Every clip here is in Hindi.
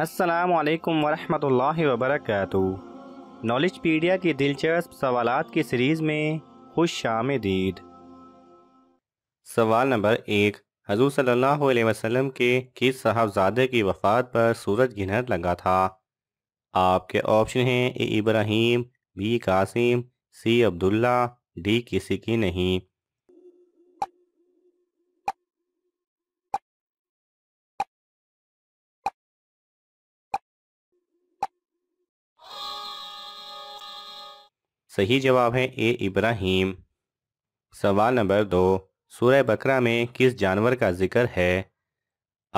असलकम वरहमल वबरक नॉलेज पीडिया की दिलचस्प सवाल की सीरीज़ में खुश शाम दीद सवाल नंबर एक हजू सल्लल्लाहु वसलम के किस साहबजादे की वफ़ात पर सूरज गिनत लगा था आपके ऑप्शन हैं A Ibrahim B Qasim C Abdullah D किसी की नहीं सही जवाब है ए इब्राहिम सवाल नंबर दो सूर्य बकरा में किस जानवर का जिक्र है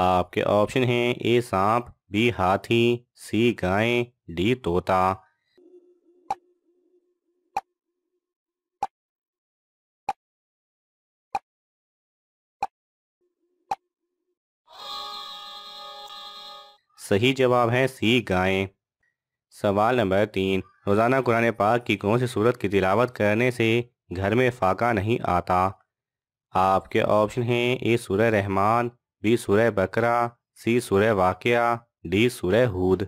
आपके ऑप्शन हैं ए सांप बी हाथी सी गाय डी तोता सही जवाब है सी गाय सवाल नंबर तीन रोज़ाना कुरान पाक की कौन सी सूरत की तिलावत करने से घर में फाका नहीं आता आपके ऑप्शन हैं ए सूर्य रहमान बी सूर्य बकरा सी सूर्य वाकया डी सूर्य हूद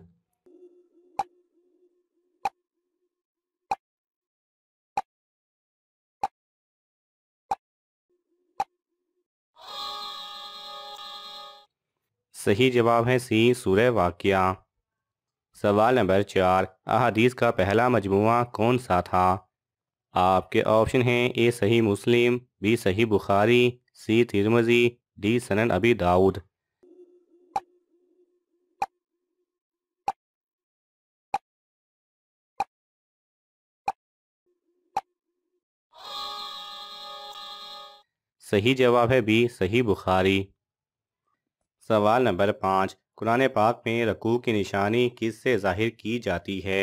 सही जवाब है सी सूर्य वाकया सवाल नंबर चार अहादीस का पहला मजमु कौन सा था आपके ऑप्शन हैं ए सही मुस्लिम बी सही बुखारी सी तिरमजी डी सनन अबी दाऊद सही जवाब है बी सही बुखारी सवाल नंबर पाँच कुरान पाक में रकू की निशानी किस से जाहिर की जाती है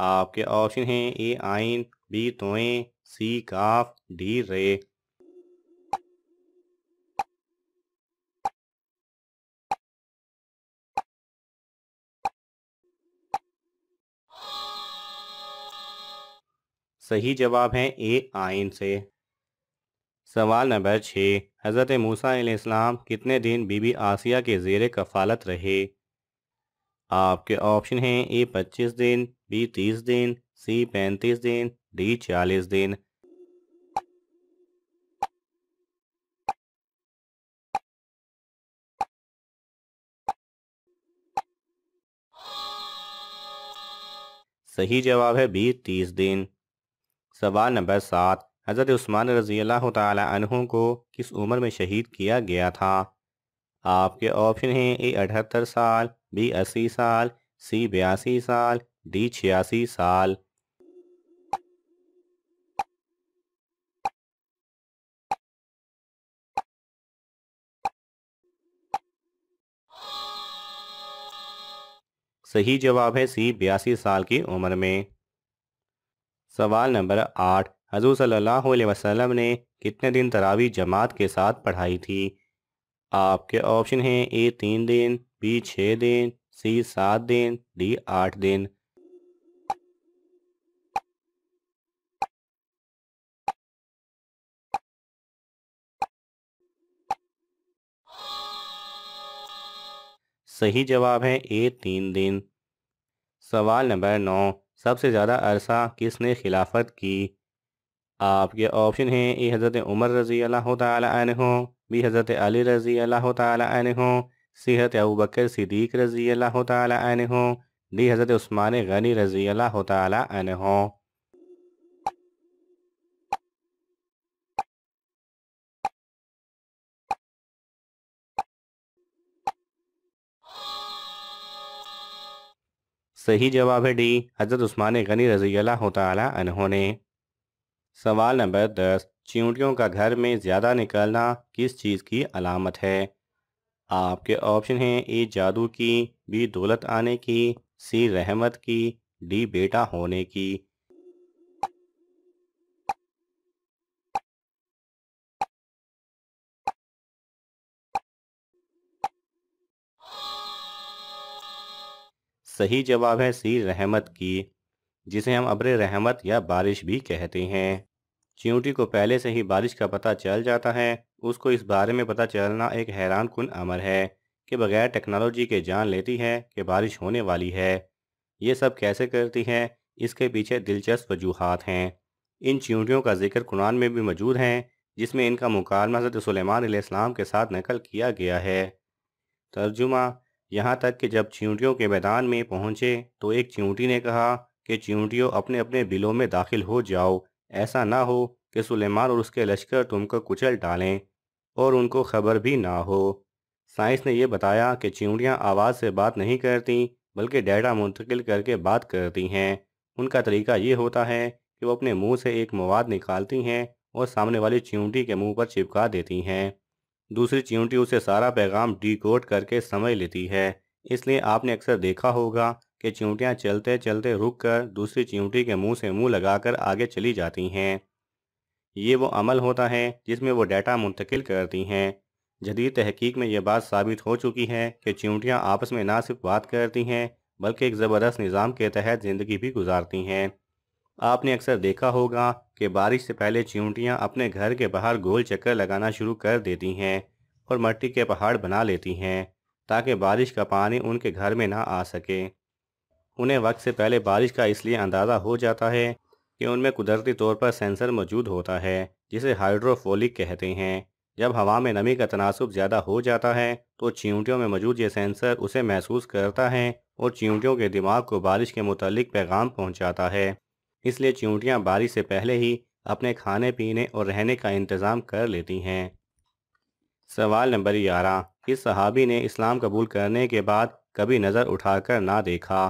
आपके ऑप्शन हैं ए आइन बी तोएं सी काफ डी रे सही जवाब है ए आइन से सवाल नंबर छः हज़रत मूसा इस्लाम कितने दिन बीबी आसिया के जेर कफालत रहे आपके ऑप्शन हैं ए पच्चीस दिन बी तीस दिन सी पैंतीस दिन डी चालीस दिन सही जवाब है बी तीस दिन सवाल नंबर सात हज़रत उस्मान रज़ी अल्लाह तहों को किस उम्र में शहीद किया गया था आपके ऑप्शन हैं ए अठहत्तर साल बी अस्सी साल सी बयासी साल डी छियासी साल सही जवाब है सी बयासी साल की उम्र में सवाल नंबर आठ हजू सल्लल्लाहु ने कितने दिन तरावी जमात के साथ पढ़ाई थी आपके ऑप्शन हैं ए तीन दिन बी छः दिन सी सात दिन डी आठ दिन सही जवाब है ए तीन दिन सवाल नंबर नौ सबसे ज़्यादा अरसा किसने खिलाफत की आपके ऑप्शन हैं ए हज़रत उमर रज़ी अल्लाह तन हो बी हज़रत अली रज़ी अल्लाह तन हो सी हज़रत अबू बकर सिद्दीक रज़ी अल्लाह तन हो डी हज़रत उस्मान गनी रज़ी अल्लाह तन हो सही जवाब है डी हज़रत उस्मान गनी रज़ी अल्लाह तन ने सवाल नंबर दस चींटियों का घर में ज़्यादा निकलना किस चीज़ की अलामत है आपके ऑप्शन हैं ए जादू की बी दौलत आने की सी रहमत की डी बेटा होने की सही जवाब है सी रहमत की जिसे हम अब्र रहमत या बारिश भी कहते हैं चींटी को पहले से ही बारिश का पता चल जाता है उसको इस बारे में पता चलना एक हैरान कन अमर है कि बगैर टेक्नोलॉजी के जान लेती है कि बारिश होने वाली है ये सब कैसे करती है इसके पीछे दिलचस्प वजूहत हैं इन चींटियों का जिक्र कुरान में भी मौजूद हैं जिसमें इनका मुकालमा हजरत सलेमान के साथ नकल किया गया है तर्जुमा यहाँ तक कि जब चींटियों के मैदान में पहुँचे तो एक चींटी ने कहा कि चिमटियों अपने अपने बिलों में दाखिल हो जाओ ऐसा ना हो कि सुलेमान और उसके लश्कर तुमको कुचल डालें और उनको खबर भी ना हो साइंस ने यह बताया कि चिमड़ियाँ आवाज़ से बात नहीं करती बल्कि डेटा मुंतकिल करके बात करती हैं उनका तरीका ये होता है कि वो अपने मुंह से एक मवाद निकालती हैं और सामने वाली चिमटी के मुंह पर चिपका देती हैं दूसरी चिमटी उसे सारा पैगाम डी करके समझ लेती है इसलिए आपने अक्सर देखा होगा कि चींटियाँ चलते चलते रुक कर दूसरी चींटी के मुंह से मुंह लगाकर आगे चली जाती हैं ये वो अमल होता है जिसमें वो डाटा मुंतकिल करती हैं जदीद तहकीक में यह बात साबित हो चुकी है कि चींटियाँ आपस में ना सिर्फ बात करती हैं बल्कि एक ज़बरदस्त निज़ाम के तहत ज़िंदगी भी गुजारती हैं आपने अक्सर देखा होगा कि बारिश से पहले चींटियाँ अपने घर के बाहर गोल चक्कर लगाना शुरू कर देती हैं और मट्टी के पहाड़ बना लेती हैं ताकि बारिश का पानी उनके घर में ना आ सके उन्हें वक्त से पहले बारिश का इसलिए अंदाज़ा हो जाता है कि उनमें कुदरती तौर पर सेंसर मौजूद होता है जिसे हाइड्रोफोलिक कहते हैं जब हवा में नमी का तनासब ज़्यादा हो जाता है तो चींटियों में मौजूद ये सेंसर उसे महसूस करता है और चींटियों के दिमाग को बारिश के मतलब पैगाम पहुंचाता है इसलिए चींटियां बारिश से पहले ही अपने खाने पीने और रहने का इंतज़ाम कर लेती हैं सवाल नंबर ग्यारह इस सहाबी ने इस्लाम कबूल करने के बाद कभी नज़र उठाकर ना देखा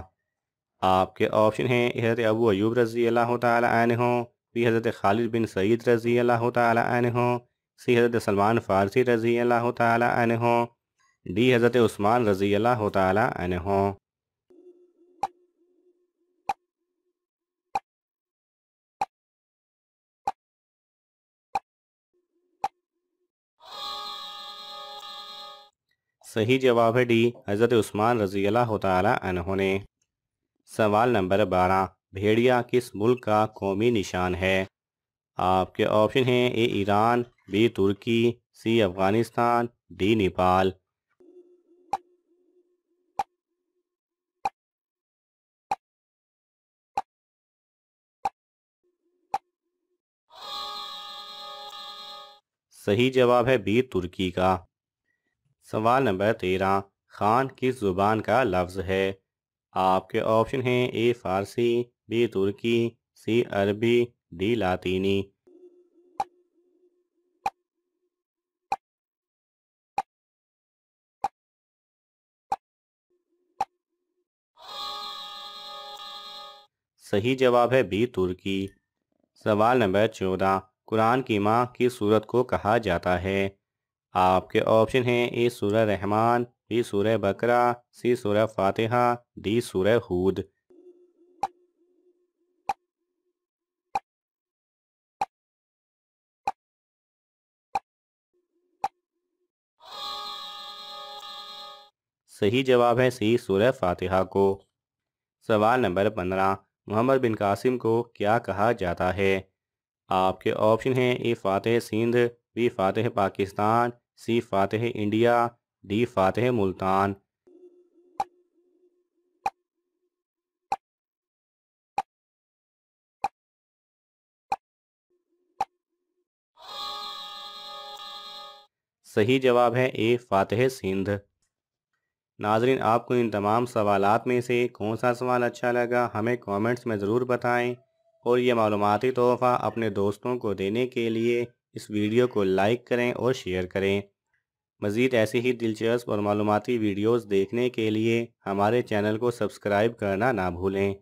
आपके ऑप्शन हैं हज़रत अबू अयूब रज़ी अल्लाह तहों बी हज़रत खालिद बिन सईद रज़ी अल्लाह तहों सी हज़रत सलमान फ़ारसी रज़ी अल्लाह तहों डी हज़रत उस्मान रज़ी अल्लाह तहों सही जवाब है डी हज़रत उस्मान रज़ी अल्लाह तहों ने सवाल नंबर बारह भेड़िया किस मुल्क का कौमी निशान है आपके ऑप्शन हैं ए ईरान बी तुर्की सी अफगानिस्तान डी नेपाल सही जवाब है बी तुर्की का सवाल नंबर तेरह खान किस जुबान का लफ्ज़ है आपके ऑप्शन हैं ए फारसी बी तुर्की सी अरबी डी लातीनी सही जवाब है बी तुर्की सवाल नंबर चौदह कुरान की माँ की सूरत को कहा जाता है आपके ऑप्शन हैं ए सूरह रहमान ई सूरह बकरा सी सूरह फातिहा डी सूरह हूद सही जवाब है सी सूरह फातिहा को सवाल नंबर पंद्रह मोहम्मद बिन कासिम को क्या कहा जाता है आपके ऑप्शन हैं ए फातह सिंध बी फातह पाकिस्तान सी फातह इंडिया डी फातह मुल्तान सही जवाब है ए फातह सिंध नाजरीन आपको इन तमाम सवालात में से कौन सा सवाल अच्छा लगा हमें कमेंट्स में ज़रूर बताएं और ये मालूमती तोहफ़ा अपने दोस्तों को देने के लिए इस वीडियो को लाइक करें और शेयर करें मज़ीद ऐसी ही दिलचस्प और मालूमती वीडियोज़ देखने के लिए हमारे चैनल को सब्सक्राइब करना ना भूलें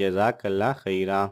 जजाकल्ला खीरा